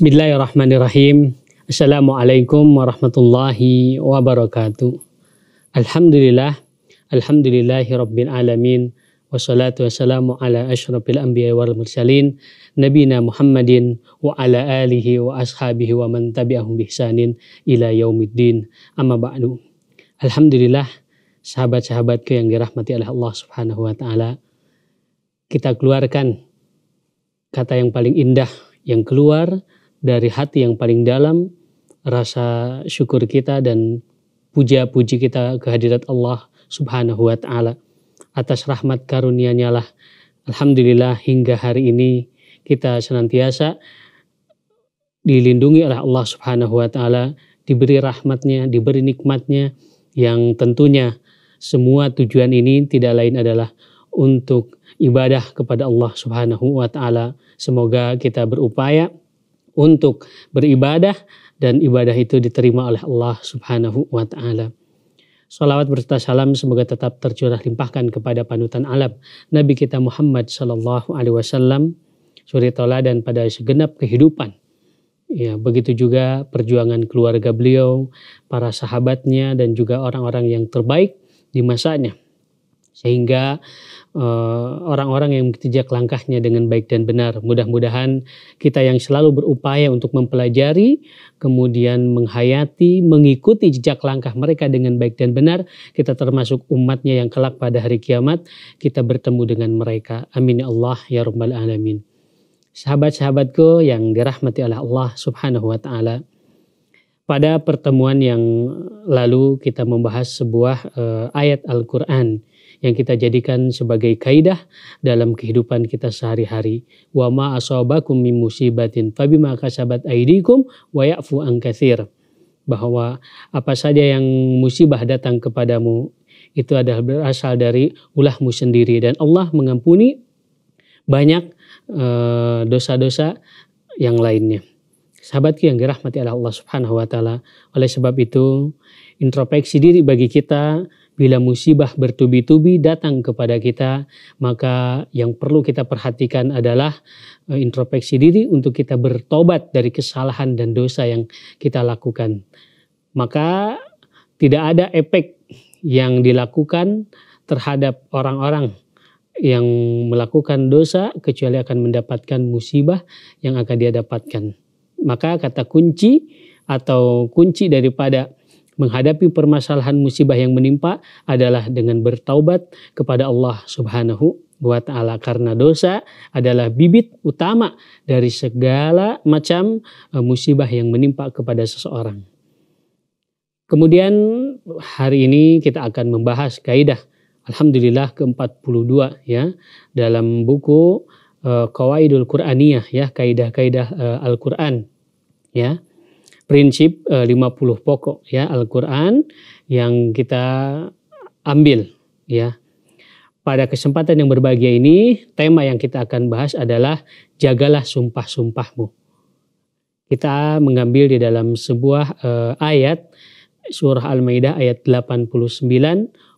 Bismillahirrahmanirrahim. Assalamualaikum warahmatullahi wabarakatuh. Alhamdulillah. Alhamdulillahi rabbil alamin. Wassalatu wassalamu ala ashrafil anbiya wal mursalin. Nabina Muhammadin wa ala alihi wa ashabihi wa man tabi'ahum bihsanin ila yaumiddin. Amma ba'du. Alhamdulillah sahabat-sahabatku yang dirahmati oleh Allah subhanahu wa ta'ala. Kita keluarkan kata yang paling indah yang keluar dari hati yang paling dalam rasa syukur kita dan puja-puji kita kehadirat Allah Subhanahu wa taala. Atas rahmat karunia-Nya lah alhamdulillah hingga hari ini kita senantiasa dilindungi oleh Allah Subhanahu wa taala, diberi rahmatnya, diberi nikmatnya yang tentunya semua tujuan ini tidak lain adalah untuk ibadah kepada Allah Subhanahu wa taala. Semoga kita berupaya untuk beribadah dan ibadah itu diterima oleh Allah Subhanahu wa taala. Salawat berserta salam semoga tetap tercurah limpahkan kepada panutan alam Nabi kita Muhammad Sallallahu Alaihi Wasallam, suri dan pada segenap kehidupan. Ya, begitu juga perjuangan keluarga beliau, para sahabatnya dan juga orang-orang yang terbaik di masanya. Sehingga Eh, orang-orang yang jejak langkahnya dengan baik dan benar. Mudah-mudahan kita yang selalu berupaya untuk mempelajari, kemudian menghayati, mengikuti jejak langkah mereka dengan baik dan benar, kita termasuk umatnya yang kelak pada hari kiamat, kita bertemu dengan mereka. Amin ya Allah ya Rabbal Alamin. Sahabat-sahabatku yang dirahmati oleh Allah subhanahu wa ta'ala. Pada pertemuan yang lalu kita membahas sebuah uh, ayat Al-Quran yang kita jadikan sebagai kaidah dalam kehidupan kita sehari-hari. Wa ma asabakum min musibatin fabima kasabat aidikum wa ya'fu an katsir. Bahwa apa saja yang musibah datang kepadamu itu adalah berasal dari ulahmu sendiri dan Allah mengampuni banyak eh, dosa-dosa e, yang lainnya. Sahabatku yang dirahmati Allah Subhanahu wa taala, oleh sebab itu introspeksi diri bagi kita Bila musibah bertubi-tubi datang kepada kita, maka yang perlu kita perhatikan adalah eh, introspeksi diri untuk kita bertobat dari kesalahan dan dosa yang kita lakukan. Maka tidak ada efek yang dilakukan terhadap orang-orang yang melakukan dosa kecuali akan mendapatkan musibah yang akan dia dapatkan. Maka kata kunci atau kunci daripada menghadapi permasalahan musibah yang menimpa adalah dengan bertaubat kepada Allah Subhanahu wa taala karena dosa adalah bibit utama dari segala macam e, musibah yang menimpa kepada seseorang. Kemudian hari ini kita akan membahas kaidah alhamdulillah ke-42 ya dalam buku uh, Qawaidul Qur'aniyah ya kaidah-kaidah uh, Al-Qur'an ya prinsip 50 eh, pokok ya Al-Qur'an yang kita ambil ya. Pada kesempatan yang berbahagia ini, tema yang kita akan bahas adalah jagalah sumpah-sumpahmu. Kita mengambil di dalam sebuah e, ayat surah Al-Maidah ayat 89,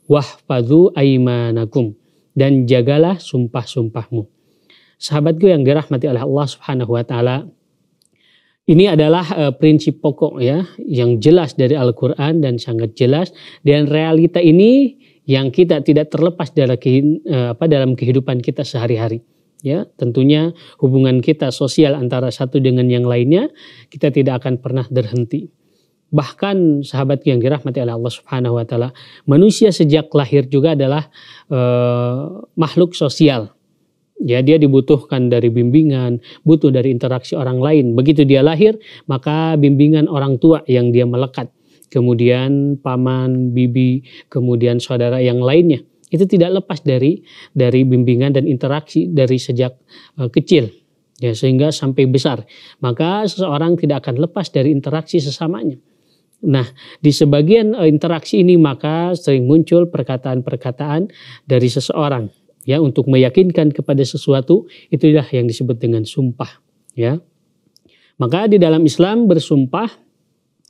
wahfadzu aimanakum dan jagalah sumpah-sumpahmu. Sahabatku yang dirahmati oleh Allah Subhanahu wa taala, ini adalah uh, prinsip pokok ya yang jelas dari Al-Qur'an dan sangat jelas dan realita ini yang kita tidak terlepas dari uh, eh, apa dalam kehidupan kita sehari-hari ya tentunya hubungan kita sosial antara satu dengan yang lainnya kita tidak akan pernah berhenti bahkan sahabat yang dirahmati oleh Allah Subhanahu wa taala manusia sejak lahir juga adalah uh, makhluk sosial Ya, dia dibutuhkan dari bimbingan, butuh dari interaksi orang lain. Begitu dia lahir, maka bimbingan orang tua yang dia melekat, kemudian paman, bibi, kemudian saudara yang lainnya. Itu tidak lepas dari dari bimbingan dan interaksi dari sejak uh, kecil ya sehingga sampai besar. Maka seseorang tidak akan lepas dari interaksi sesamanya. Nah, di sebagian eh, interaksi ini maka sering muncul perkataan-perkataan dari seseorang ya untuk meyakinkan kepada sesuatu itulah yang disebut dengan sumpah ya maka di dalam Islam bersumpah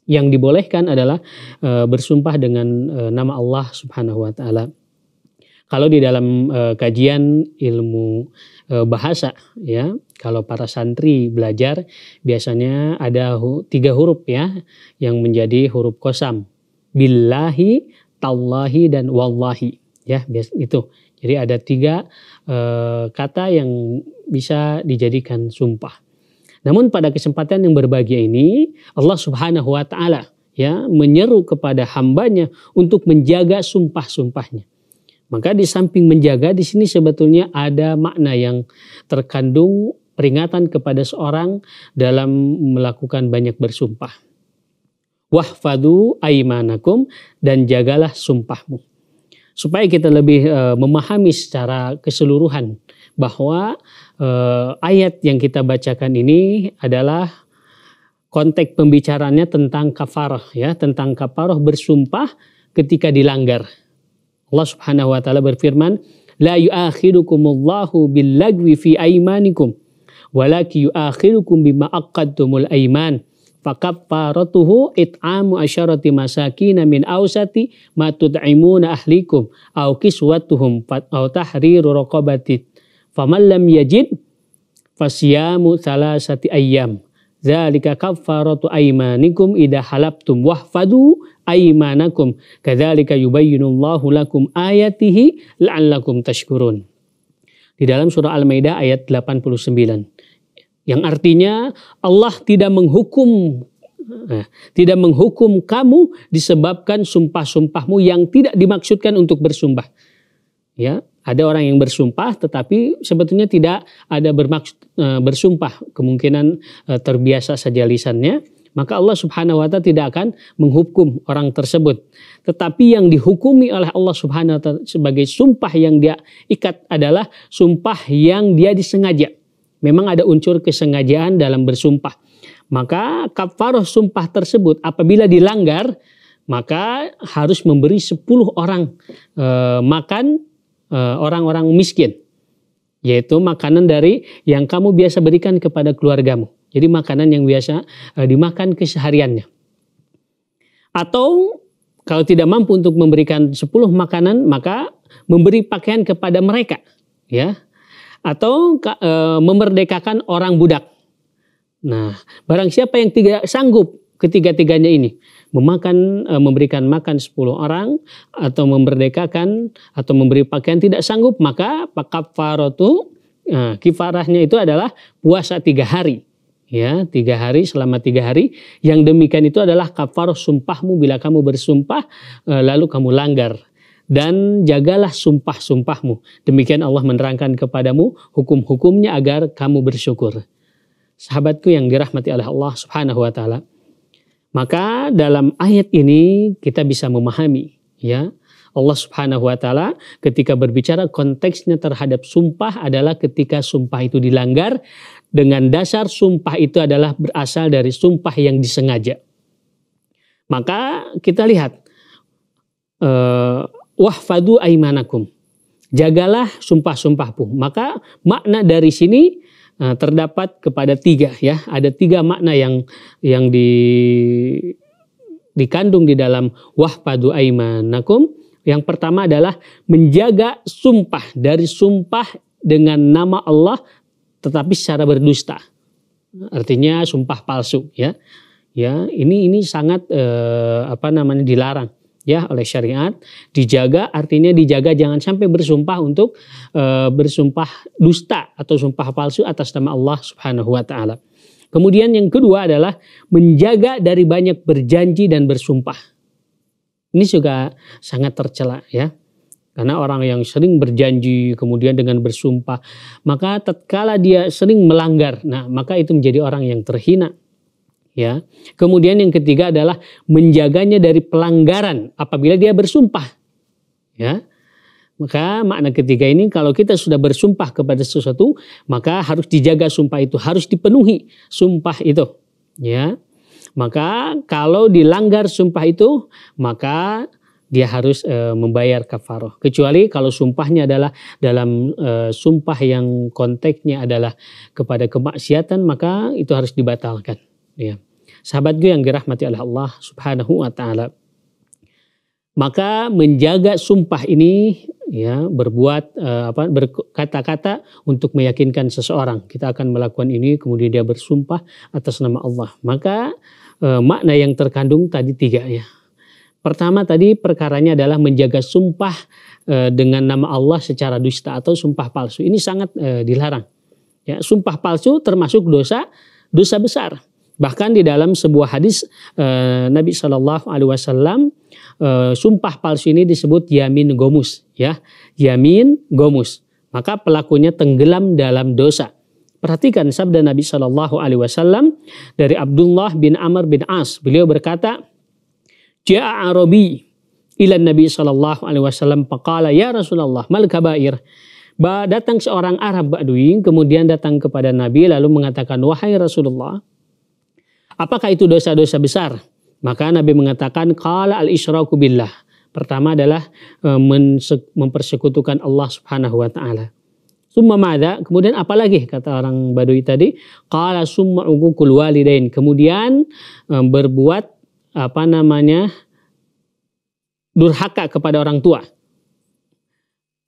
yang dibolehkan adalah e, bersumpah dengan e, nama Allah Subhanahu wa taala kalau di dalam e, kajian ilmu e, bahasa ya kalau para santri belajar biasanya ada hu, tiga huruf ya yang menjadi huruf kosam billahi tallahi dan wallahi ya itu jadi ada tiga e, kata yang bisa dijadikan sumpah. Namun pada kesempatan yang berbahagia ini Allah Subhanahu wa taala ya menyeru kepada hambanya untuk menjaga sumpah-sumpahnya. Maka di samping menjaga di sini sebetulnya ada makna yang terkandung peringatan kepada seorang dalam melakukan banyak bersumpah. Wahfadu aimanakum dan jagalah sumpahmu supaya kita lebih uh, memahami secara keseluruhan bahwa uh, ayat yang kita bacakan ini adalah konteks pembicaranya tentang kafarah ya tentang kafarah bersumpah ketika dilanggar. Allah Subhanahu wa taala berfirman, "La yu'akhidukumullahu billagwi fi aymanikum, walakin yu'akhidukum bima aqadtumul ayman." Fakaffaratuhu it'amu asyarati masakina min ausati ma tud'imuna ahlikum aw kiswatuhum aw tahriru raqabati faman lam yajid fasiyamu thalasati ayyam dzalika kaffaratu aymanikum idza halabtum wahfadu aymanakum kadzalika yubayyinullahu lakum ayatihi la'allakum tashkurun di dalam surah Al-Maidah ayat 89 yang artinya Allah tidak menghukum eh, tidak menghukum kamu disebabkan sumpah-sumpahmu yang tidak dimaksudkan untuk bersumpah. Ya, ada orang yang bersumpah tetapi sebetulnya tidak ada bermaksud e, bersumpah, kemungkinan e, terbiasa saja lisannya, maka Allah Subhanahu wa taala tidak akan menghukum orang tersebut. Tetapi yang dihukumi oleh Allah Subhanahu wa taala sebagai sumpah yang dia ikat adalah sumpah yang dia disengaja Memang ada unsur kesengajaan dalam bersumpah. Maka kafaroh sumpah tersebut apabila dilanggar maka harus memberi 10 orang e, makan eh, orang-orang e, miskin yaitu makanan dari yang kamu biasa berikan kepada keluargamu. Jadi makanan yang biasa e, dimakan kesehariannya. Atau kalau tidak mampu untuk memberikan 10 makanan maka memberi pakaian kepada mereka ya atau e, memerdekakan orang budak. Nah, barang siapa yang tidak sanggup ketiga-tiganya ini, memakan e, memberikan makan 10 orang atau memerdekakan atau memberi pakaian tidak sanggup, maka kafaratu nah, kifarahnya itu adalah puasa tiga hari ya tiga hari selama tiga hari yang demikian itu adalah kafar sumpahmu bila kamu bersumpah lalu kamu langgar dan jagalah sumpah-sumpahmu. Demikian Allah menerangkan kepadamu hukum-hukumnya agar kamu bersyukur. Sahabatku yang dirahmati oleh Allah Subhanahu wa taala. Maka dalam ayat ini kita bisa memahami ya Allah Subhanahu wa taala ketika berbicara konteksnya terhadap sumpah adalah ketika sumpah itu dilanggar dengan dasar sumpah itu adalah berasal dari sumpah yang disengaja. Maka kita lihat eh, wahfadu aimanakum. Jagalah sumpah-sumpahmu. Maka makna dari sini eh, terdapat kepada tiga ya. Ada tiga makna yang yang di dikandung di dalam wahfadu aimanakum. Yang pertama adalah menjaga sumpah dari sumpah dengan nama Allah tetapi secara berdusta. Artinya sumpah palsu ya. Ya, ini ini sangat eh, apa namanya dilarang ya oleh syariat dijaga artinya dijaga jangan sampai bersumpah untuk e, bersumpah dusta atau sumpah palsu atas nama Allah Subhanahu wa taala. Kemudian yang kedua adalah menjaga dari banyak berjanji dan bersumpah. Ini juga sangat tercela ya. Karena orang yang sering berjanji kemudian dengan bersumpah, maka tatkala dia sering melanggar, nah maka itu menjadi orang yang terhina ya. Kemudian yang ketiga adalah menjaganya dari pelanggaran apabila dia bersumpah. Ya. Maka makna ketiga ini kalau kita sudah bersumpah kepada sesuatu, maka harus dijaga sumpah itu, harus dipenuhi sumpah itu, ya. Maka kalau dilanggar sumpah itu, maka dia harus e, membayar kafaroh. Kecuali kalau sumpahnya adalah dalam e, sumpah yang konteksnya adalah kepada kemaksiatan, maka itu harus dibatalkan ya. Sahabatku yang dirahmati oleh Allah Subhanahu wa taala. Maka menjaga sumpah ini ya berbuat uh, apa berkata-kata untuk meyakinkan seseorang kita akan melakukan ini kemudian dia bersumpah atas nama Allah. Maka uh, makna yang terkandung tadi tiga ya. Pertama tadi perkaranya adalah menjaga sumpah e, dengan nama Allah secara dusta atau sumpah palsu. Ini sangat e, dilarang. Ya, sumpah palsu termasuk dosa dosa besar. Bahkan di dalam sebuah hadis eh, Nabi Shallallahu Alaihi Wasallam eh, sumpah palsu ini disebut yamin gomus, ya yamin gomus. Maka pelakunya tenggelam dalam dosa. Perhatikan sabda Nabi Shallallahu Alaihi Wasallam dari Abdullah bin Amr bin As. Beliau berkata, Ja'a Arabi ila Nabi Shallallahu Alaihi Wasallam pakala ya Rasulullah mal kabair. Datang seorang Arab Baduy kemudian datang kepada Nabi lalu mengatakan wahai Rasulullah Apakah itu dosa-dosa besar? Maka Nabi mengatakan qala al-isyraku billah. Pertama adalah e, mempersekutukan Allah Subhanahu wa taala. Summa ma'ada, kemudian apa lagi kata orang Badui tadi? Qala summa uququl walidain. Kemudian e, berbuat apa namanya? durhaka kepada orang tua.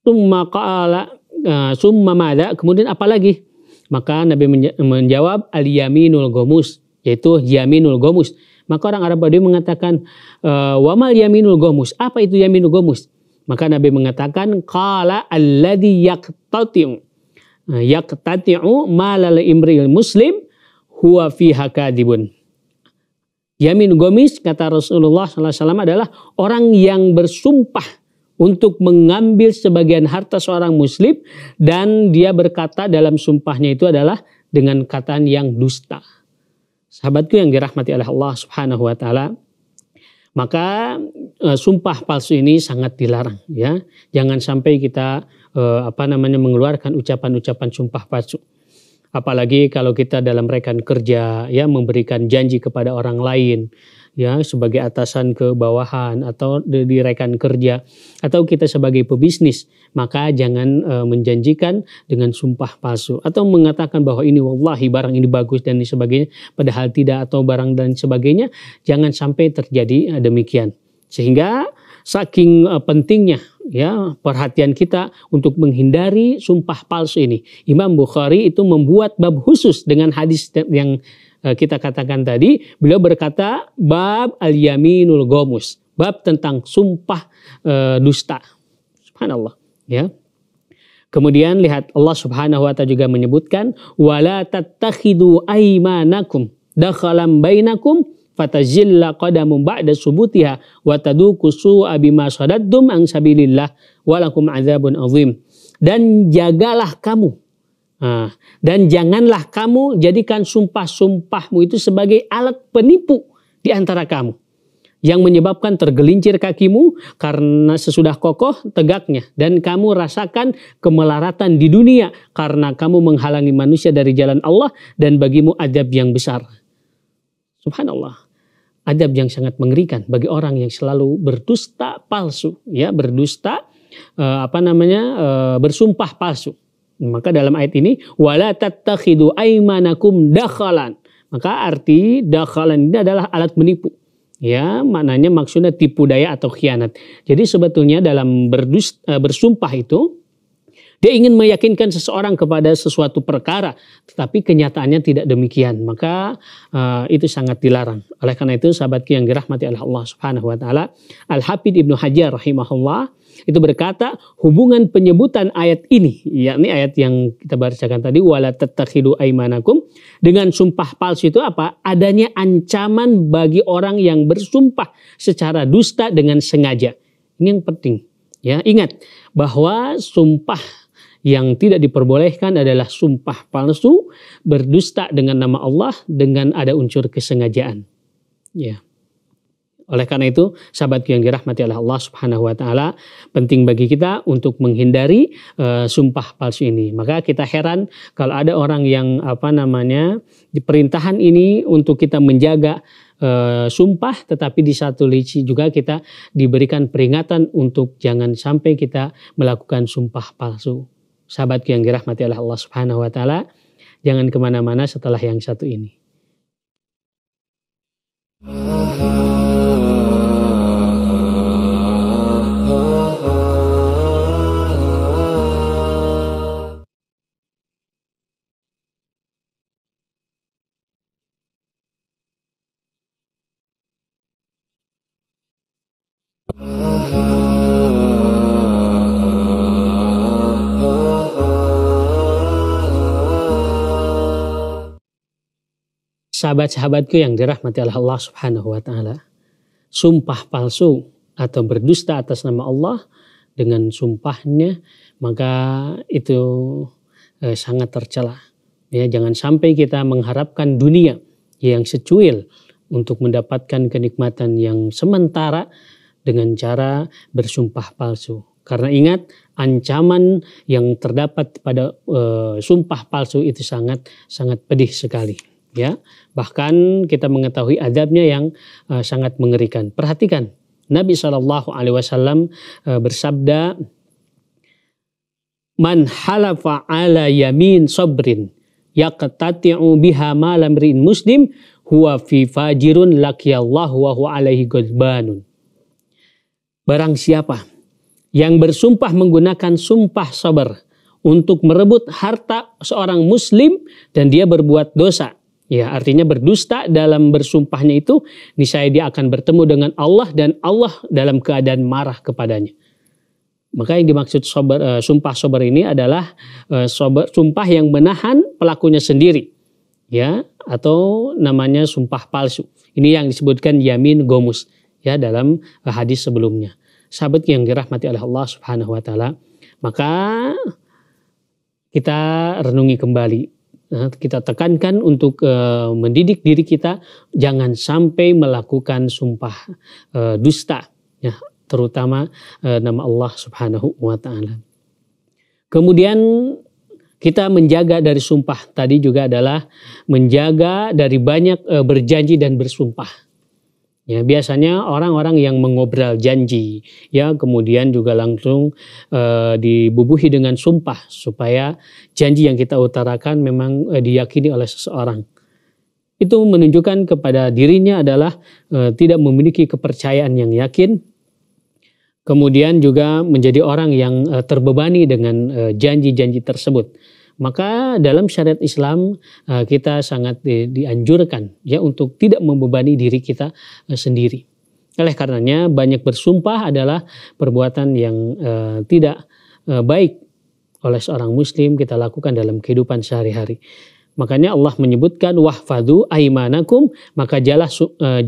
Summa qala e, summa mada. kemudian apa lagi? Maka Nabi menjawab al-yaminul gomus yaitu yaminul gomus. Maka orang Arab Badui mengatakan eh, wamal yaminul gomus. Apa itu yaminul gomus? Maka Nabi mengatakan kala alladhi yaqtati'u eh, yaqtati'u malal imril muslim huwa fiha kadibun. Yamin gomis kata Rasulullah SAW adalah orang yang bersumpah untuk mengambil sebagian harta seorang muslim dan dia berkata dalam sumpahnya itu adalah dengan kataan yang dusta sahabatku yang dirahmati oleh Allah Subhanahu wa taala, maka e, sumpah palsu ini sangat dilarang ya. Jangan sampai kita e, apa namanya mengeluarkan ucapan-ucapan sumpah palsu. Apalagi kalau kita dalam rekan kerja ya memberikan janji kepada orang lain ya sebagai atasan ke bawahan atau di rekan kerja atau kita sebagai pebisnis maka jangan e, menjanjikan dengan sumpah palsu atau mengatakan bahwa ini wallahi barang ini bagus dan ini sebagainya padahal tidak atau barang dan sebagainya jangan sampai terjadi eh, demikian sehingga saking e, pentingnya ya perhatian kita untuk menghindari sumpah palsu ini. Imam Bukhari itu membuat bab khusus dengan hadis yang Eh, kita katakan tadi, beliau berkata bab al-yaminul gomus, bab tentang sumpah e, dusta. Subhanallah, ya. Kemudian lihat Allah Subhanahu wa taala juga menyebutkan wala tattakhidu aimanakum dakhalan bainakum fatazilla qadamum ba'da subutiha wa taduku su'a bima sadaddum an sabilillah walakum adzabun azim. Dan jagalah kamu Hmm. Dan janganlah kamu jadikan sumpah-sumpahmu itu sebagai alat penipu di antara kamu. Yang menyebabkan tergelincir kakimu karena sesudah kokoh tegaknya. Dan kamu rasakan kemelaratan di dunia karena kamu menghalangi manusia dari jalan Allah dan bagimu adab yang besar. Subhanallah adab yang sangat mengerikan bagi orang yang selalu berdusta palsu ya berdusta eh, apa namanya eh, bersumpah palsu maka dalam ayat ini wala tattakhidu aimanakum dakhalan. Maka arti dakhalan ini adalah alat menipu. Ya, maknanya maksudnya tipu daya atau khianat. Jadi sebetulnya dalam berdus, eh, bersumpah itu dia ingin meyakinkan seseorang kepada sesuatu perkara, tetapi kenyataannya tidak demikian. Maka uh, itu sangat dilarang. Oleh karena itu, sahabatku yang dirahmati Allah Subhanahu wa taala, Al-Hafidz Ibnu Hajar rahimahullah itu berkata hubungan penyebutan ayat ini yakni ayat yang kita bacakan tadi wala tattakhidu aimanakum dengan sumpah palsu itu apa adanya ancaman bagi orang yang bersumpah secara dusta dengan sengaja ini yang penting ya ingat bahwa sumpah yang tidak diperbolehkan adalah sumpah palsu berdusta dengan nama Allah dengan ada unsur kesengajaan ya oleh karena itu, sahabatku yang dirahmati oleh Allah Subhanahu wa taala, penting bagi kita untuk menghindari e, sumpah palsu ini. Maka kita heran kalau ada orang yang apa namanya, perintahan ini untuk kita menjaga e, sumpah tetapi di satu lici juga kita diberikan peringatan untuk jangan sampai kita melakukan sumpah palsu. Sahabatku yang dirahmati oleh Allah Subhanahu wa taala, jangan kemana mana setelah yang satu ini. Uh. sahabat-sahabatku yang dirahmati oleh Allah Subhanahu wa taala. Sumpah palsu atau berdusta atas nama Allah dengan sumpahnya maka itu e, sangat tercela. Ya, jangan sampai kita mengharapkan dunia yang secuil untuk mendapatkan kenikmatan yang sementara dengan cara bersumpah palsu. Karena ingat ancaman yang terdapat pada e, sumpah palsu itu sangat sangat pedih sekali ya bahkan kita mengetahui adabnya yang uh, sangat mengerikan perhatikan Nabi Shallallahu Alaihi Wasallam uh, bersabda man halafa ala yamin ya yaqtati'u biha malam rin muslim huwa fi fajirun lakiyallahu wa huwa alaihi ghadbanun barang siapa yang bersumpah menggunakan sumpah sober untuk merebut harta seorang muslim dan dia berbuat dosa Ya, artinya berdusta dalam bersumpahnya itu niscaya dia akan bertemu dengan Allah dan Allah dalam keadaan marah kepadanya. Maka yang dimaksud sober, uh, sumpah sober ini adalah uh, sober, sumpah yang menahan pelakunya sendiri, ya, atau namanya sumpah palsu. Ini yang disebutkan yamin gomus, ya, dalam eh, hadis sebelumnya. Sahabat yang dirahmati oleh Allah Subhanahu Wa Taala, maka kita renungi kembali Eh, kita tekankan untuk uh, mendidik diri kita jangan sampai melakukan sumpah uh, dusta ya terutama uh, nama Allah Subhanahu wa taala. Kemudian kita menjaga dari sumpah tadi juga adalah menjaga dari banyak berjanji dan bersumpah Ya, biasanya orang-orang yang mengobral janji, ya kemudian juga langsung e, dibubuhi dengan sumpah supaya janji yang kita utarakan memang e, diyakini oleh seseorang. Itu menunjukkan kepada dirinya adalah e, tidak memiliki kepercayaan yang yakin, kemudian juga menjadi orang yang e, terbebani dengan janji-janji e, tersebut maka dalam syariat Islam eh, kita sangat dianjurkan ya untuk tidak membebani diri kita eh, sendiri. Oleh karenanya banyak bersumpah adalah perbuatan yang eh, tidak baik oleh seorang muslim kita lakukan dalam kehidupan sehari-hari. Makanya Allah menyebutkan wahfadu aimanakum maka jalah,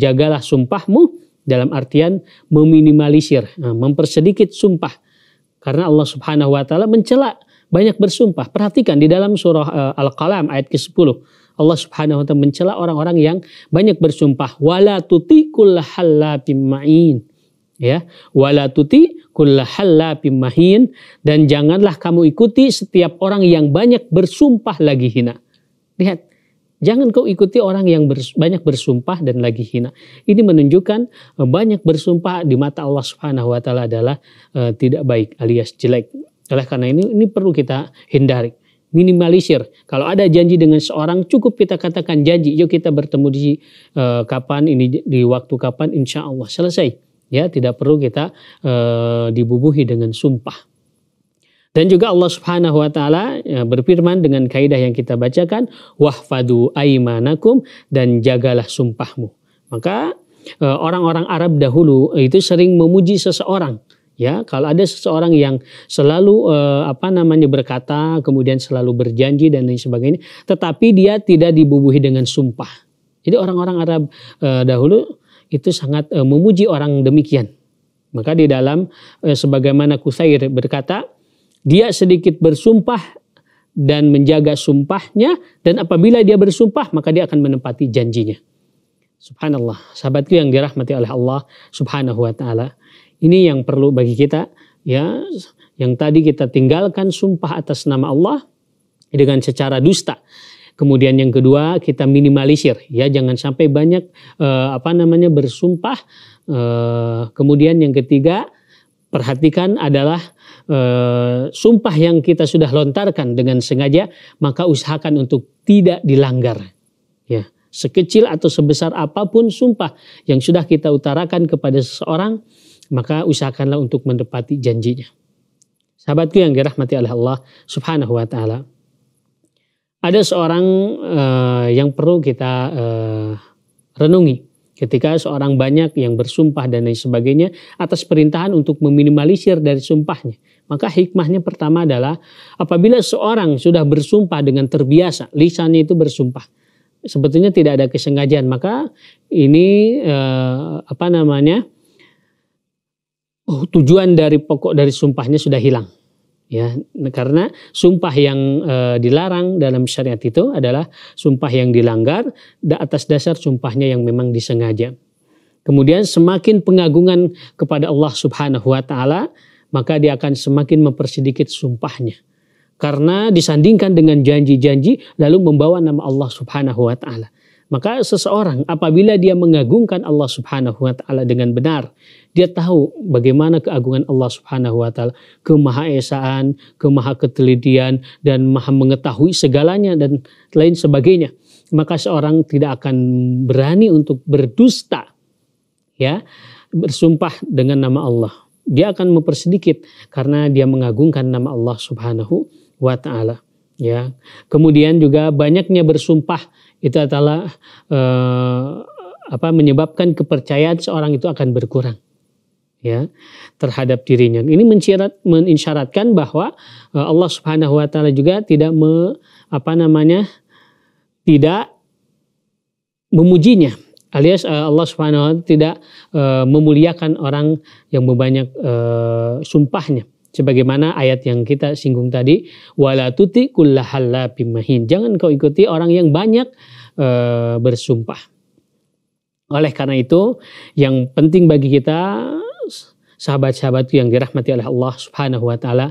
jagalah sumpahmu dalam artian meminimalisir, mempersedikit sumpah. Karena Allah Subhanahu wa taala mencela banyak bersumpah. Perhatikan di dalam surah eh, Al-Qalam ayat ke-10. Allah Subhanahu wa taala mencela orang-orang yang banyak bersumpah wala tuti kullahallatim ma'in ya wala tuti mahin dan janganlah kamu ikuti setiap orang yang banyak bersumpah lagi hina. Lihat Jangan kau ikuti orang yang bers, banyak bersumpah dan lagi hina. Ini menunjukkan eh, banyak bersumpah di mata Allah Subhanahu wa taala adalah uh, tidak baik alias jelek. Oleh karena ini, ini perlu kita hindari. Minimalisir. Kalau ada janji dengan seorang, cukup kita katakan janji. Yuk kita bertemu di uh, kapan ini, di waktu kapan, insya Allah selesai. Ya, tidak perlu kita uh, dibubuhi dengan sumpah. Dan juga Allah Subhanahu wa taala eh, berfirman dengan kaidah yang kita bacakan, wahfadu aimanakum dan jagalah sumpahmu. Maka orang-orang Arab dahulu itu sering memuji seseorang ya kalau ada seseorang yang selalu eh, apa namanya berkata kemudian selalu berjanji dan lain sebagainya tetapi dia tidak dibubuhi dengan sumpah jadi orang-orang Arab eh, dahulu itu sangat eh, memuji orang demikian maka di dalam eh, sebagaimana Kusair berkata dia sedikit bersumpah dan menjaga sumpahnya dan apabila dia bersumpah maka dia akan menempati janjinya subhanallah sahabatku yang dirahmati oleh Allah subhanahu wa taala ini yang perlu bagi kita ya, yang tadi kita tinggalkan sumpah atas nama Allah dengan secara dusta. Kemudian yang kedua kita minimalisir ya jangan sampai banyak eh, apa namanya bersumpah. Eh, kemudian yang ketiga perhatikan adalah e, sumpah yang kita sudah lontarkan dengan sengaja maka usahakan untuk tidak dilanggar ya sekecil atau sebesar apapun sumpah yang sudah kita utarakan kepada seseorang maka usahakanlah untuk mendepati janjinya. Sahabatku yang dirahmati oleh Allah Subhanahu wa taala. Ada seorang uh, yang perlu kita uh, renungi ketika seorang banyak yang bersumpah dan lain sebagainya atas perintahan untuk meminimalisir dari sumpahnya. Maka hikmahnya pertama adalah apabila seorang sudah bersumpah dengan terbiasa, lisannya itu bersumpah. Sebetulnya tidak ada kesengajaan, maka ini eh, apa namanya? Oh, tujuan dari pokok dari sumpahnya sudah hilang. Ya, karena sumpah yang e, dilarang dalam syariat itu adalah sumpah yang dilanggar atas dasar sumpahnya yang memang disengaja. Kemudian semakin pengagungan kepada Allah Subhanahu wa taala, maka dia akan semakin mempersedikit sumpahnya. Karena disandingkan dengan janji-janji lalu membawa nama Allah Subhanahu wa taala. Maka seseorang apabila dia mengagungkan Allah Subhanahu wa taala dengan benar, dia tahu bagaimana keagungan Allah Subhanahu wa taala, kemaha ketelitian, dan maha mengetahui segalanya dan lain sebagainya. Maka seorang tidak akan berani untuk berdusta ya, bersumpah dengan nama Allah. Dia akan mempersedikit karena dia mengagungkan nama Allah Subhanahu wa taala ya. Kemudian juga banyaknya bersumpah itu adalah eh, apa menyebabkan kepercayaan seorang itu akan berkurang ya terhadap dirinya. Ini mencirat mensyaratkan bahwa eh, Allah Subhanahu wa taala juga tidak me, apa namanya tidak memujinya alias eh, Allah Subhanahu wa taala tidak uh, memuliakan orang yang membanyak uh, sumpahnya sebagaimana ayat yang kita singgung tadi wala tuti bimahin jangan kau ikuti orang yang banyak e, bersumpah oleh karena itu yang penting bagi kita sahabat-sahabatku yang dirahmati oleh Allah Subhanahu wa taala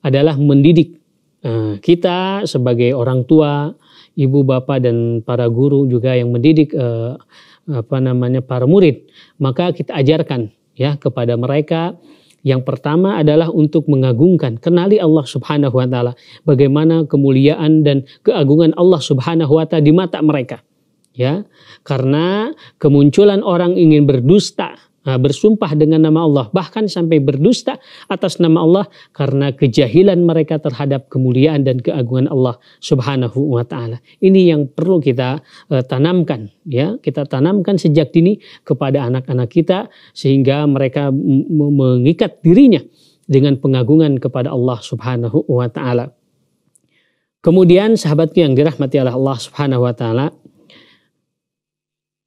adalah mendidik e, kita sebagai orang tua ibu bapak dan para guru juga yang mendidik e, apa namanya para murid maka kita ajarkan ya kepada mereka yang pertama adalah untuk mengagungkan, kenali Allah Subhanahu wa taala, bagaimana kemuliaan dan keagungan Allah Subhanahu wa taala di mata mereka. Ya, karena kemunculan orang ingin berdusta Ah, bersumpah dengan nama Allah, bahkan sampai berdusta atas nama Allah karena kejahilan mereka terhadap kemuliaan dan keagungan Allah Subhanahu wa taala. Ini yang perlu kita uh, tanamkan ya, kita tanamkan sejak dini kepada anak-anak kita sehingga mereka mengikat dirinya dengan pengagungan kepada Allah Subhanahu wa taala. Kemudian sahabatku yang dirahmati Allah Subhanahu wa taala,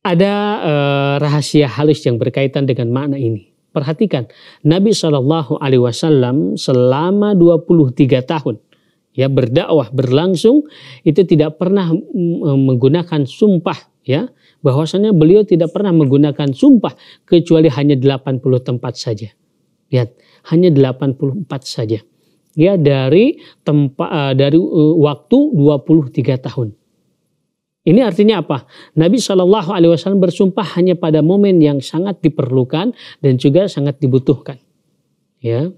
ada uh, rahasia halus yang berkaitan dengan makna ini. Perhatikan, Nabi Shallallahu Alaihi Wasallam selama 23 tahun ya berdakwah berlangsung itu tidak pernah mm, menggunakan sumpah ya bahwasanya beliau tidak pernah menggunakan sumpah kecuali hanya 80 tempat saja. Lihat, hanya 84 saja. Ya dari tempat eh, dari eh, waktu 23 tahun. Ini artinya apa? Nabi Shallallahu Alaihi Wasallam bersumpah hanya pada momen yang sangat diperlukan dan juga sangat dibutuhkan. Ya,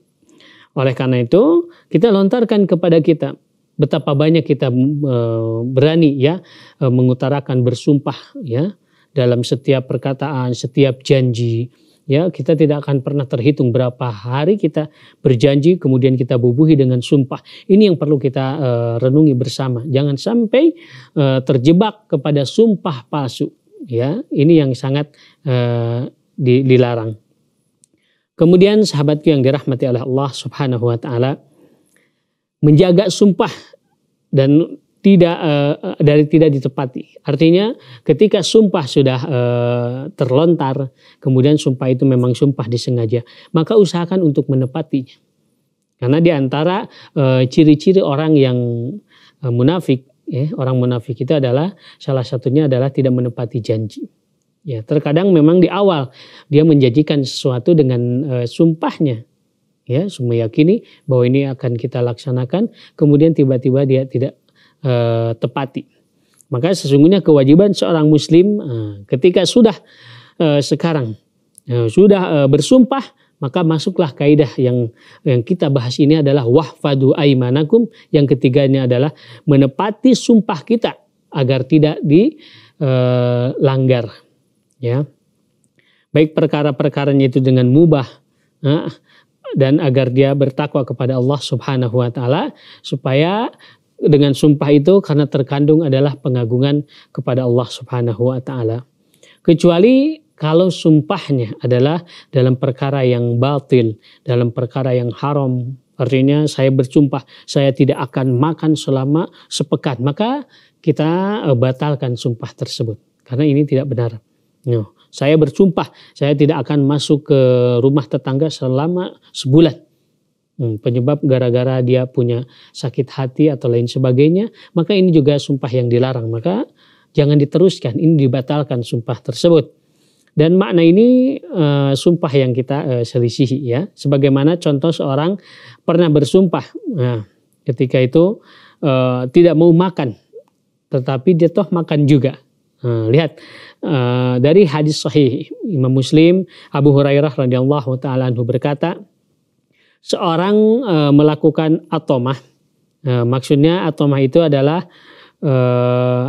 oleh karena itu kita lontarkan kepada kita betapa banyak kita e, berani ya e, mengutarakan bersumpah ya dalam setiap perkataan, setiap janji Ya, kita tidak akan pernah terhitung berapa hari kita berjanji kemudian kita bubuhi dengan sumpah. Ini yang perlu kita uh, renungi bersama. Jangan sampai uh, terjebak kepada sumpah palsu. Ya, ini yang sangat uh, dilarang. Kemudian sahabatku yang dirahmati oleh Allah Subhanahu wa taala menjaga sumpah dan tidak uh, dari tidak ditepati Artinya ketika sumpah sudah e, terlontar, kemudian sumpah itu memang sumpah disengaja, maka usahakan untuk menepatinya. Karena di antara ciri eh, ciri-ciri orang yang e, munafik, ya, orang munafik itu adalah salah satunya adalah tidak menepati janji. Ya, terkadang memang di awal dia menjanjikan sesuatu dengan e, sumpahnya, ya, semua yakini bahwa ini akan kita laksanakan, kemudian tiba-tiba dia tidak e, tepati. Maka sesungguhnya kewajiban seorang muslim eh, ketika sudah eh, sekarang eh, sudah bersumpah maka masuklah kaidah yang yang kita bahas ini adalah wahfadu aimanakum yang ketiganya adalah menepati sumpah kita agar tidak dilanggar ya baik perkara-perkaranya itu dengan mubah dan agar dia bertakwa kepada Allah Subhanahu wa taala supaya dengan sumpah itu karena terkandung adalah pengagungan kepada Allah Subhanahu wa taala. Kecuali kalau sumpahnya adalah dalam perkara yang batil, dalam perkara yang haram. Artinya saya bersumpah saya tidak akan makan selama sepekan, maka kita eh, batalkan sumpah tersebut karena ini tidak benar. No. Saya bersumpah saya tidak akan masuk ke rumah tetangga selama sebulan Hmm, penyebab gara-gara dia punya sakit hati atau lain sebagainya, maka ini juga sumpah yang dilarang. Maka jangan diteruskan, ini dibatalkan sumpah tersebut. Dan makna ini e, sumpah yang kita e, selisihi ya. Sebagaimana contoh seorang pernah bersumpah, nah, ketika itu e, tidak mau makan, tetapi dia toh makan juga. Nah, lihat e, dari hadis sahih Imam Muslim Abu Hurairah radhiyallahu taala anhu berkata, seorang e, melakukan atomah. E, maksudnya atomah itu adalah e,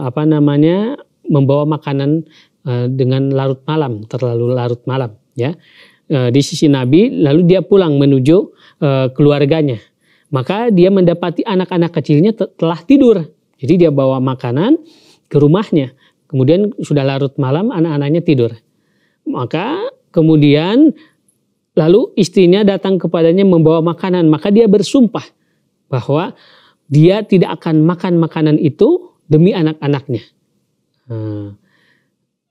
apa namanya membawa makanan e, dengan larut malam, terlalu larut malam, ya. E, di sisi Nabi, lalu dia pulang menuju e, keluarganya. Maka dia mendapati anak-anak kecilnya telah tidur. Jadi dia bawa makanan ke rumahnya. Kemudian sudah larut malam, anak-anaknya tidur. Maka kemudian Lalu istrinya datang kepadanya membawa makanan, maka dia bersumpah bahwa dia tidak akan makan makanan itu demi anak-anaknya. Hmm.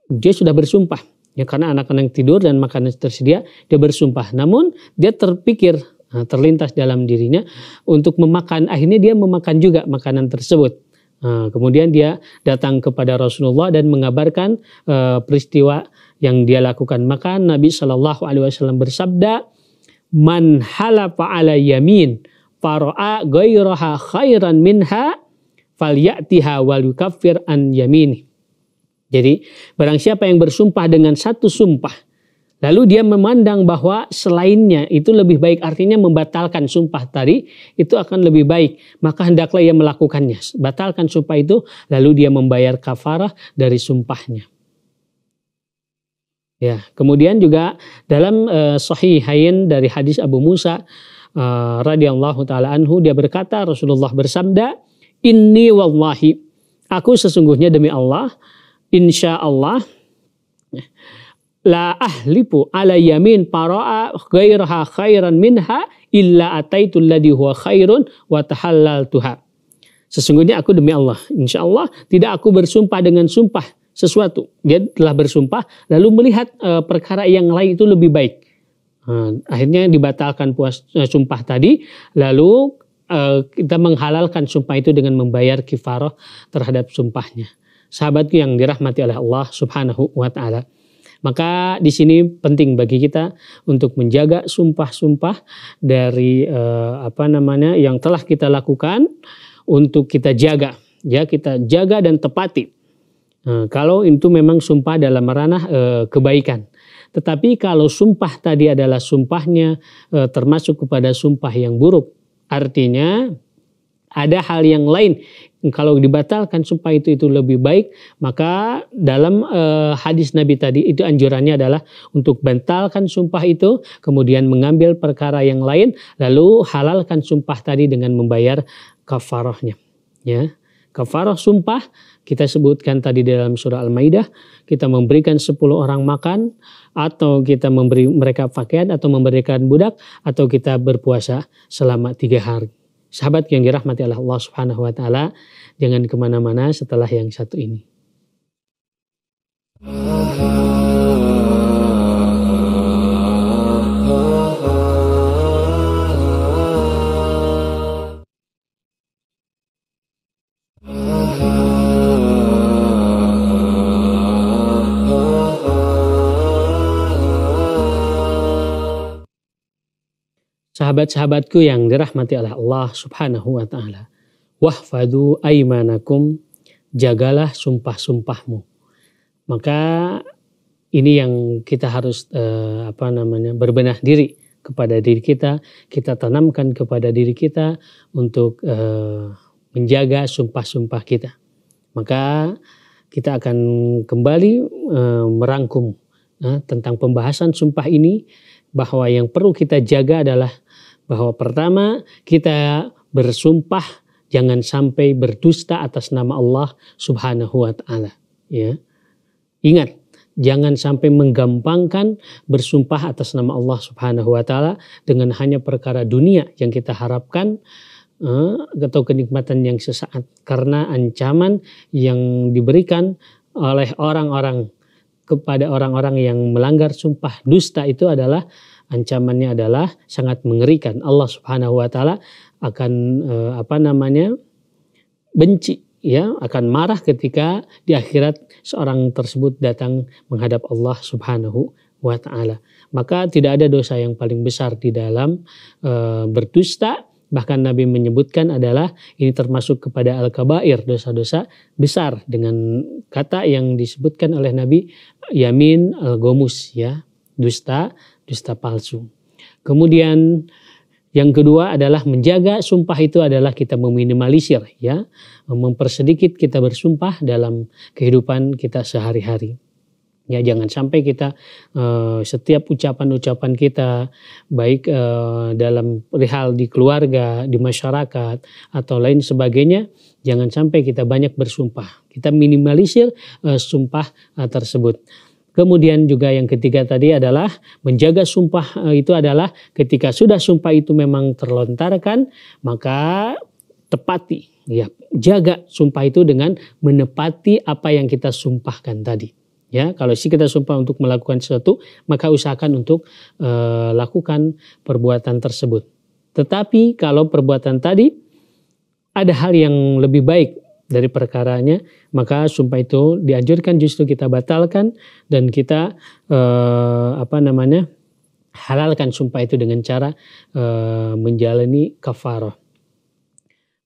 Dia sudah bersumpah, ya karena anak-anak tidur dan makanan tersedia, dia bersumpah. Namun dia terpikir, nah, terlintas dalam dirinya untuk memakan. Akhirnya dia memakan juga makanan tersebut. Nah, kemudian dia datang kepada Rasulullah dan mengabarkan uh, peristiwa yang dia lakukan. Maka Nabi Shallallahu Alaihi Wasallam bersabda, "Man halafa ala yamin, faroa gairaha khairan minha, falyatiha wal yukafir an yamini." Jadi, barang siapa yang bersumpah dengan satu sumpah Lalu dia memandang bahwa selainnya itu lebih baik artinya membatalkan sumpah tadi itu akan lebih baik. Maka hendaklah ia melakukannya. Batalkan sumpah itu lalu dia membayar kafarah dari sumpahnya. Ya, kemudian juga dalam uh, eh, hain dari hadis Abu Musa uh, radhiyallahu taala anhu dia berkata Rasulullah bersabda, "Inni wallahi aku sesungguhnya demi Allah, insyaallah Allah la ahlipu ala yamin para'a khairha khairan minha illa ataitu alladhi huwa khairun wa tuha. Sesungguhnya aku demi Allah, insya Allah tidak aku bersumpah dengan sumpah sesuatu. Dia telah bersumpah lalu melihat eh, perkara yang lain itu lebih baik. Eh, akhirnya dibatalkan puas eh, sumpah tadi lalu kita menghalalkan sumpah itu dengan membayar kifarah terhadap sumpahnya. Sahabatku yang dirahmati oleh Allah Subhanahu wa taala. Maka di sini penting bagi kita untuk menjaga sumpah-sumpah dari eh, apa namanya yang telah kita lakukan untuk kita jaga, ya kita jaga dan tepati. Nah, kalau itu memang sumpah dalam ranah eh, kebaikan. Tetapi kalau sumpah tadi adalah sumpahnya eh, termasuk kepada sumpah yang buruk, artinya ada hal yang lain kalau dibatalkan sumpah itu itu lebih baik maka dalam e, hadis Nabi tadi itu anjurannya adalah untuk bantalkan sumpah itu kemudian mengambil perkara yang lain lalu halalkan sumpah tadi dengan membayar kafarahnya ya kafarah sumpah kita sebutkan tadi dalam surah Al-Maidah kita memberikan 10 orang makan atau kita memberi mereka pakaian atau memberikan budak atau kita berpuasa selama tiga hari Sahabat yang dirahmati Allah Subhanahu wa taala, jangan kemana-mana setelah yang satu ini. sahabat-sahabatku yang dirahmati oleh Allah Subhanahu wa taala. Wahfadu aimanakum, jagalah sumpah-sumpahmu. Maka ini yang kita harus eh, apa namanya berbenah diri kepada diri kita, kita tanamkan kepada diri kita untuk eh, menjaga sumpah-sumpah kita. Maka kita akan kembali eh, merangkum eh, tentang pembahasan sumpah ini bahwa yang perlu kita jaga adalah bahwa pertama kita bersumpah jangan sampai berdusta atas nama Allah Subhanahu wa taala, ya. Ingat, jangan sampai menggampangkan bersumpah atas nama Allah Subhanahu wa taala dengan hanya perkara dunia yang kita harapkan eh, atau kenikmatan yang sesaat karena ancaman yang diberikan oleh orang-orang kepada orang-orang yang melanggar sumpah dusta itu adalah ancamannya adalah sangat mengerikan. Allah Subhanahu wa taala akan uh, apa namanya? benci ya, akan marah ketika di akhirat seorang tersebut datang menghadap Allah Subhanahu wa taala. Maka tidak ada dosa yang paling besar di dalam uh, berdusta bahkan Nabi menyebutkan adalah ini termasuk kepada al-kabair dosa-dosa besar dengan kata yang disebutkan oleh Nabi yamin al-gomus ya dusta dusta palsu. Kemudian yang kedua adalah menjaga sumpah itu adalah kita meminimalisir ya, mempersedikit kita bersumpah dalam kehidupan kita sehari-hari. Ya jangan sampai kita uh, setiap ucapan-ucapan kita baik uh, dalam perihal di keluarga, di masyarakat atau lain sebagainya, jangan sampai kita banyak bersumpah. Kita minimalisir uh, sumpah tersebut. Kemudian juga yang ketiga tadi adalah menjaga sumpah eh, itu adalah ketika sudah sumpah itu memang terlontarkan maka tepati ya jaga sumpah itu dengan menepati apa yang kita sumpahkan tadi. Ya, kalau sih kita sumpah untuk melakukan sesuatu, maka usahakan untuk e, lakukan perbuatan tersebut. Tetapi kalau perbuatan tadi ada hal yang lebih baik dari perkaranya, maka sumpah itu dianjurkan justru kita batalkan dan kita eh, apa namanya halalkan sumpah itu dengan cara eh, menjalani kafarah.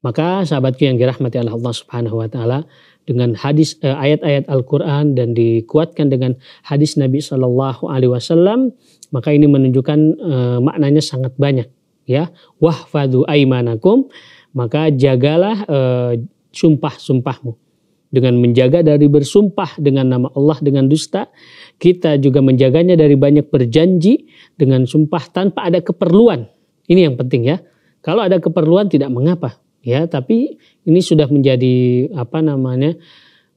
Maka sahabatku yang dirahmati Allah Subhanahu wa taala dengan hadis eh, ayat-ayat Al-Qur'an dan dikuatkan dengan hadis Nabi Shallallahu alaihi wasallam, maka ini menunjukkan eh, maknanya sangat banyak ya. Wahfadu aimanakum, maka jagalah eh, sumpah-sumpahmu. Dengan menjaga dari bersumpah dengan nama Allah dengan dusta, kita juga menjaganya dari banyak berjanji dengan sumpah tanpa ada keperluan. Ini yang penting ya. Kalau ada keperluan tidak mengapa ya, tapi ini sudah menjadi apa namanya?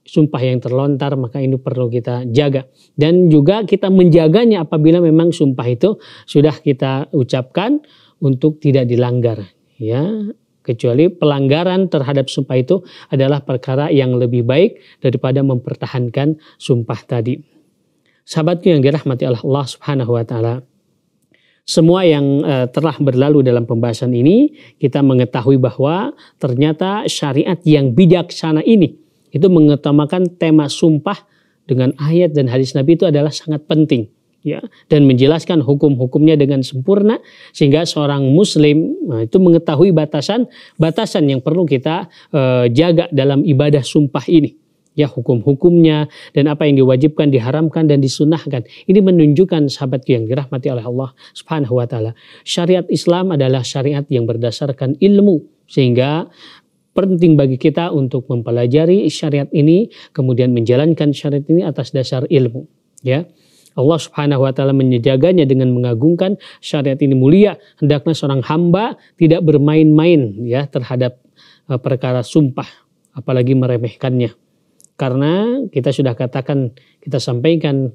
sumpah yang terlontar maka ini perlu kita jaga dan juga kita menjaganya apabila memang sumpah itu sudah kita ucapkan untuk tidak dilanggar ya kecuali pelanggaran terhadap sumpah itu adalah perkara yang lebih baik daripada mempertahankan sumpah tadi. Sahabatku yang dirahmati Allah, Allah Subhanahu wa taala. Semua yang eh, telah berlalu dalam pembahasan ini kita mengetahui bahwa ternyata syariat yang bijaksana ini itu mengutamakan tema sumpah dengan ayat dan hadis Nabi itu adalah sangat penting ya dan menjelaskan hukum-hukumnya dengan sempurna sehingga seorang muslim nah, itu mengetahui batasan-batasan yang perlu kita e, jaga dalam ibadah sumpah ini ya hukum-hukumnya dan apa yang diwajibkan, diharamkan dan disunahkan. Ini menunjukkan sahabat yang dirahmati oleh Allah Subhanahu wa taala. Syariat Islam adalah syariat yang berdasarkan ilmu sehingga penting bagi kita untuk mempelajari syariat ini kemudian menjalankan syariat ini atas dasar ilmu, ya. Allah Subhanahu wa taala menjaganya dengan mengagungkan syariat ini mulia. Hendaknya seorang hamba tidak bermain-main ya terhadap eh, perkara sumpah apalagi meremehkannya. Karena kita sudah katakan, kita sampaikan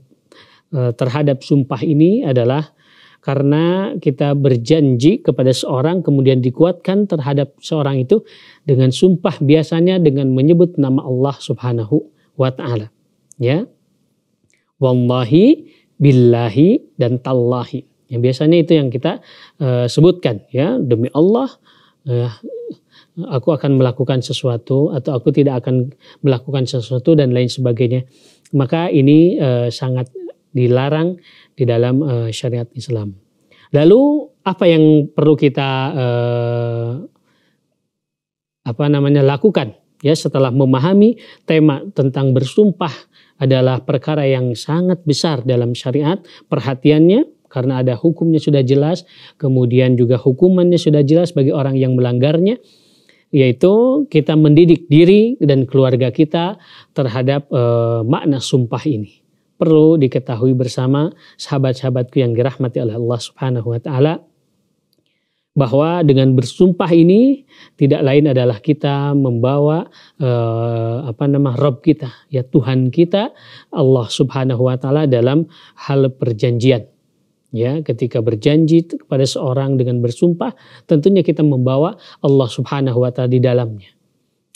eh, terhadap sumpah ini adalah karena kita berjanji kepada seorang kemudian dikuatkan terhadap seorang itu dengan sumpah biasanya dengan menyebut nama Allah Subhanahu wa taala. Ya, wallahi, billahi, dan tallahi. Yang biasanya itu yang kita uh, sebutkan ya demi Allah uh, aku akan melakukan sesuatu atau aku tidak akan melakukan sesuatu dan lain sebagainya. Maka ini uh, sangat dilarang di dalam uh, syariat Islam. Lalu apa yang perlu kita uh, apa namanya lakukan ya setelah memahami tema tentang bersumpah adalah perkara yang sangat besar dalam syariat, perhatiannya karena ada hukumnya sudah jelas, kemudian juga hukumannya sudah jelas bagi orang yang melanggarnya, yaitu kita mendidik diri dan keluarga kita terhadap e, makna sumpah ini. Perlu diketahui bersama sahabat-sahabatku yang dirahmati oleh Allah Subhanahu wa taala bahwa dengan bersumpah ini tidak lain adalah kita membawa eh, apa nama Rob kita ya Tuhan kita Allah Subhanahu wa taala dalam hal perjanjian ya ketika berjanji kepada seorang dengan bersumpah tentunya kita membawa Allah Subhanahu wa taala di dalamnya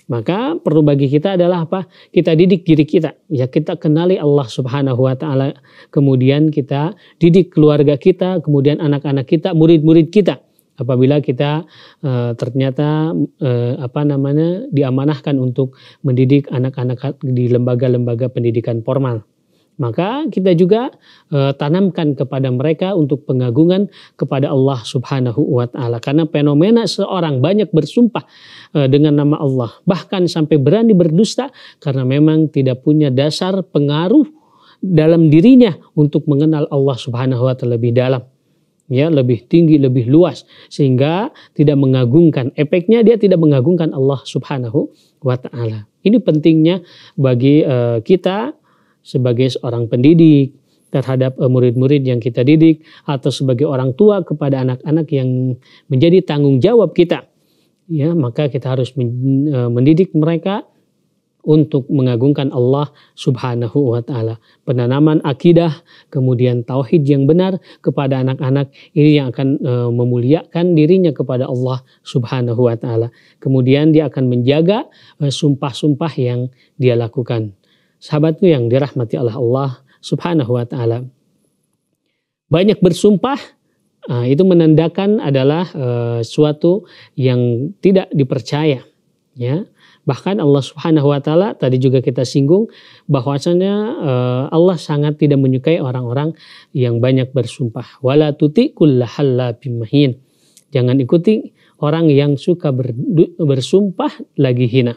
maka perlu bagi kita adalah apa? Kita didik diri kita. Ya kita kenali Allah Subhanahu wa taala, kemudian kita didik keluarga kita, kemudian anak-anak kita, murid-murid kita apabila kita uh, ternyata uh, apa namanya diamanahkan untuk mendidik anak-anak di lembaga-lembaga pendidikan formal maka kita juga uh, tanamkan kepada mereka untuk pengagungan kepada Allah Subhanahu wa taala karena fenomena seorang banyak bersumpah uh, dengan nama Allah bahkan sampai berani berdusta karena memang tidak punya dasar pengaruh dalam dirinya untuk mengenal Allah Subhanahu wa taala lebih dalam ya lebih tinggi lebih luas sehingga tidak mengagungkan efeknya dia tidak mengagungkan Allah Subhanahu wa taala. Ini pentingnya bagi uh, kita sebagai seorang pendidik terhadap eh, murid-murid yang kita didik atau sebagai orang tua kepada anak-anak yang menjadi tanggung jawab kita. Ya, maka kita harus eh, mendidik mereka untuk mengagungkan Allah Subhanahu wa taala. Penanaman akidah, kemudian tauhid yang benar kepada anak-anak ini yang akan e, memuliakan dirinya kepada Allah Subhanahu wa taala. Kemudian dia akan menjaga e, sumpah-sumpah yang dia lakukan. Sahabatku yang dirahmati Allah Allah Subhanahu wa taala. Banyak bersumpah e, itu menandakan adalah suatu yang tidak dipercaya, ya. Bahkan Allah Subhanahu wa taala tadi juga kita singgung bahwasanya eh, Allah sangat tidak menyukai orang-orang yang banyak bersumpah. Wala tuti kullahallabimahin. Jangan ikuti orang yang suka bersumpah lagi hina.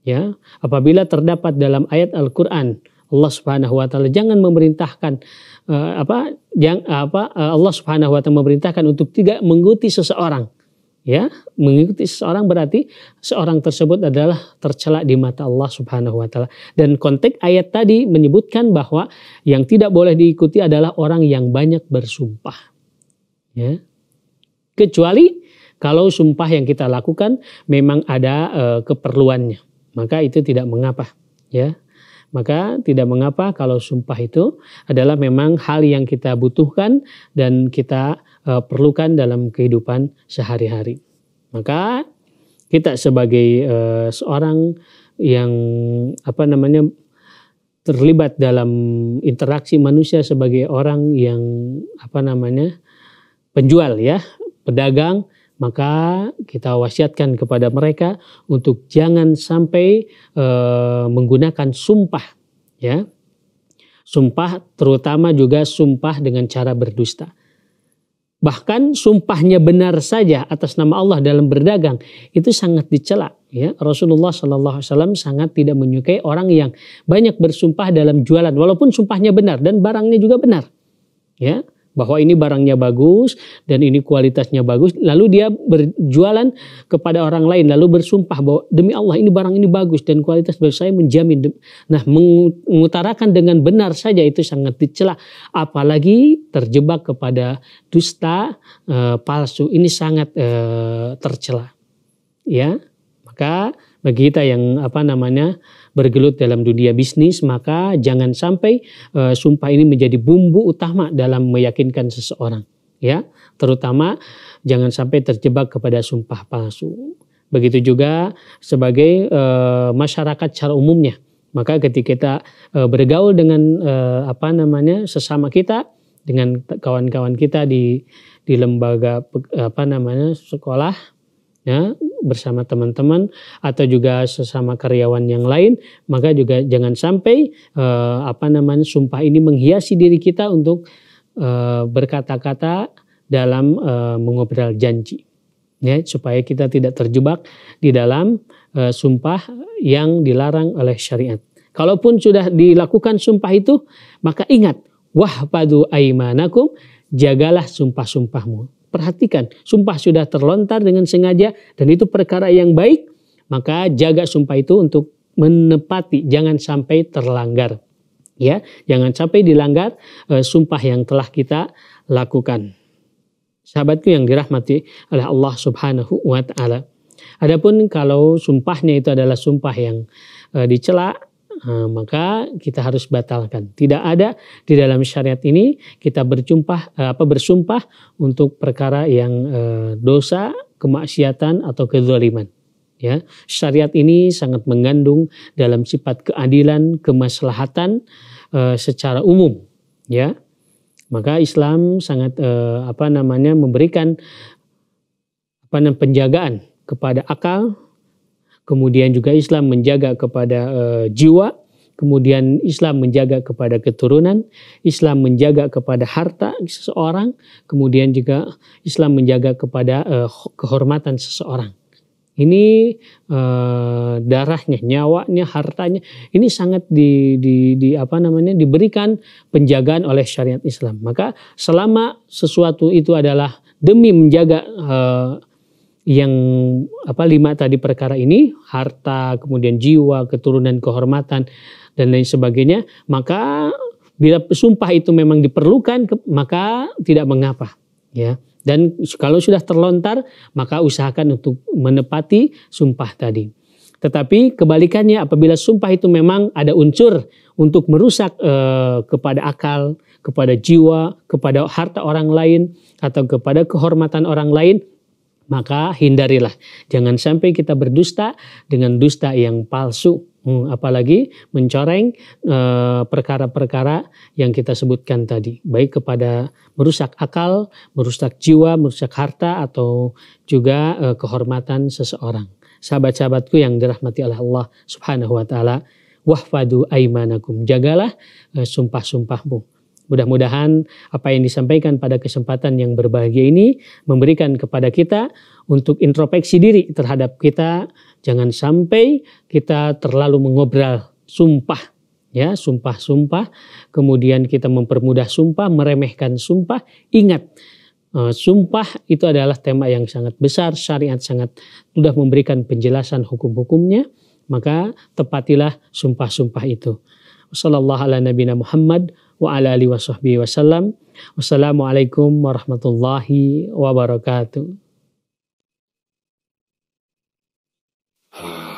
Ya, apabila terdapat dalam ayat Al-Qur'an Allah Subhanahu wa taala jangan memerintahkan uh, apa yang apa uh, Allah Subhanahu wa taala memerintahkan untuk tidak mengikuti seseorang ya mengikuti seseorang berarti seorang tersebut adalah tercela di mata Allah Subhanahu wa taala dan konteks ayat tadi menyebutkan bahwa yang tidak boleh diikuti adalah orang yang banyak bersumpah ya kecuali kalau sumpah yang kita lakukan memang ada e, keperluannya maka itu tidak mengapa ya maka tidak mengapa kalau sumpah itu adalah memang hal yang kita butuhkan dan kita e, perlukan dalam kehidupan sehari-hari. Maka kita sebagai e, seorang yang apa namanya terlibat dalam interaksi manusia sebagai orang yang apa namanya penjual ya, pedagang maka kita wasiatkan kepada mereka untuk jangan sampai e, menggunakan sumpah ya sumpah terutama juga sumpah dengan cara berdusta bahkan sumpahnya benar saja atas nama Allah dalam berdagang itu sangat dicela ya Rasulullah Shallallahu Alaihi Wasallam sangat tidak menyukai orang yang banyak bersumpah dalam jualan walaupun sumpahnya benar dan barangnya juga benar ya bahwa ini barangnya bagus dan ini kualitasnya bagus lalu dia berjualan kepada orang lain lalu bersumpah bahwa demi Allah ini barang ini bagus dan kualitas bagus saya menjamin nah mengutarakan dengan benar saja itu sangat dicela apalagi terjebak kepada dusta e, palsu ini sangat e, tercela ya maka bagi kita yang apa namanya bergelut dalam dunia bisnis, maka jangan sampai e, sumpah ini menjadi bumbu utama dalam meyakinkan seseorang, ya. Terutama jangan sampai terjebak kepada sumpah palsu. Begitu juga sebagai e, masyarakat secara umumnya. Maka ketika kita e, bergaul dengan e, apa namanya sesama kita, dengan kawan-kawan kita di di lembaga apa namanya sekolah ya bersama teman-teman atau juga sesama karyawan yang lain maka juga jangan sampai uh, apa namanya sumpah ini menghiasi diri kita untuk uh, berkata-kata dalam uh, mengobrol janji ya supaya kita tidak terjebak di dalam uh, sumpah yang dilarang oleh syariat kalaupun sudah dilakukan sumpah itu maka ingat Wah wahpadu aimanakum jagalah sumpah-sumpahmu perhatikan, sumpah sudah terlontar dengan sengaja dan itu perkara yang baik, maka jaga sumpah itu untuk menepati, jangan sampai terlanggar. Ya, jangan sampai dilanggar e, sumpah yang telah kita lakukan. Sahabatku yang dirahmati oleh Allah Subhanahu wa taala. Adapun kalau sumpahnya itu adalah sumpah yang e, dicela Eh, maka kita harus batalkan. Tidak ada di dalam syariat ini kita berjumpah eh, apa bersumpah untuk perkara yang eh, dosa, kemaksiatan atau kezaliman. Ya, syariat ini sangat mengandung dalam sifat keadilan, kemaslahatan secara umum, ya. Maka Islam sangat apa namanya memberikan penjagaan kepada akal, kemudian juga Islam menjaga kepada uh, jiwa, kemudian Islam menjaga kepada keturunan, Islam menjaga kepada harta seseorang, kemudian juga Islam menjaga kepada uh, kehormatan seseorang. Ini uh, darahnya, nyawanya, hartanya, ini sangat di, di, di apa namanya diberikan penjagaan oleh syariat Islam. Maka selama sesuatu itu adalah demi menjaga uh, yang apa lima tadi perkara ini harta kemudian jiwa keturunan kehormatan dan lain sebagainya maka bila sumpah itu memang diperlukan maka tidak mengapa ya dan kalau sudah terlontar maka usahakan untuk menepati sumpah tadi tetapi kebalikannya apabila sumpah itu memang ada unsur untuk merusak eh, kepada akal kepada jiwa kepada harta orang lain atau kepada kehormatan orang lain maka hindarilah. Jangan sampai kita berdusta dengan dusta yang palsu, hmm, apalagi mencoreng eh, perkara-perkara yang kita sebutkan tadi, baik kepada merusak akal, merusak jiwa, merusak harta, atau juga eh, kehormatan seseorang. Sahabat-sahabatku yang dirahmati oleh Allah Subhanahu wa Ta'ala, wahfadu aimanakum, jagalah eh, sumpah-sumpahmu Mudah-mudahan apa yang disampaikan pada kesempatan yang berbahagia ini memberikan kepada kita untuk introspeksi diri terhadap kita. Jangan sampai kita terlalu mengobrol sumpah ya sumpah-sumpah kemudian kita mempermudah sumpah meremehkan sumpah ingat eh, sumpah itu adalah tema yang sangat besar syariat sangat sudah memberikan penjelasan hukum-hukumnya maka tepatilah sumpah-sumpah itu sallallahu ala nabiyina wa ala alihi wa sallam. Wassalamualaikum warahmatullahi wabarakatuh. Ah.